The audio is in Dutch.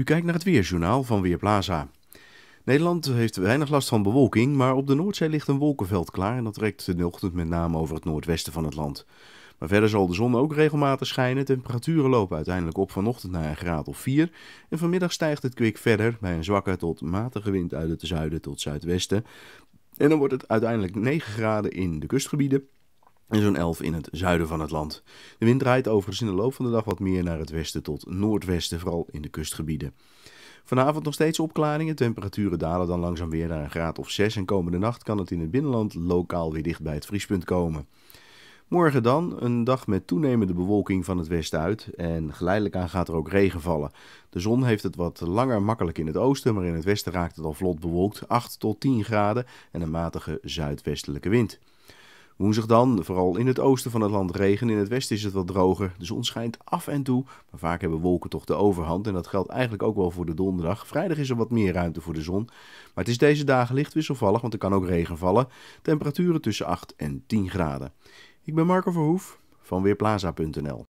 U kijkt naar het Weerjournaal van Weerplaza. Nederland heeft weinig last van bewolking, maar op de Noordzee ligt een wolkenveld klaar en dat trekt de ochtend met name over het noordwesten van het land. Maar verder zal de zon ook regelmatig schijnen. Temperaturen lopen uiteindelijk op vanochtend naar een graad of 4. En vanmiddag stijgt het kwik verder bij een zwakke tot matige wind uit het zuiden tot zuidwesten. En dan wordt het uiteindelijk 9 graden in de kustgebieden en zo'n 11 in het zuiden van het land. De wind draait overigens in de loop van de dag wat meer naar het westen tot noordwesten, vooral in de kustgebieden. Vanavond nog steeds opklaringen. Temperaturen dalen dan langzaam weer naar een graad of 6 en komende nacht kan het in het binnenland lokaal weer dicht bij het vriespunt komen. Morgen dan een dag met toenemende bewolking van het westen uit en geleidelijk aan gaat er ook regen vallen. De zon heeft het wat langer makkelijk in het oosten, maar in het westen raakt het al vlot bewolkt 8 tot 10 graden en een matige zuidwestelijke wind. Woensdag dan, vooral in het oosten van het land regen. In het westen is het wat droger. De zon schijnt af en toe. Maar vaak hebben wolken toch de overhand. En dat geldt eigenlijk ook wel voor de donderdag. Vrijdag is er wat meer ruimte voor de zon. Maar het is deze dagen licht wisselvallig, want er kan ook regen vallen. Temperaturen tussen 8 en 10 graden. Ik ben Marco Verhoef van Weerplaza.nl.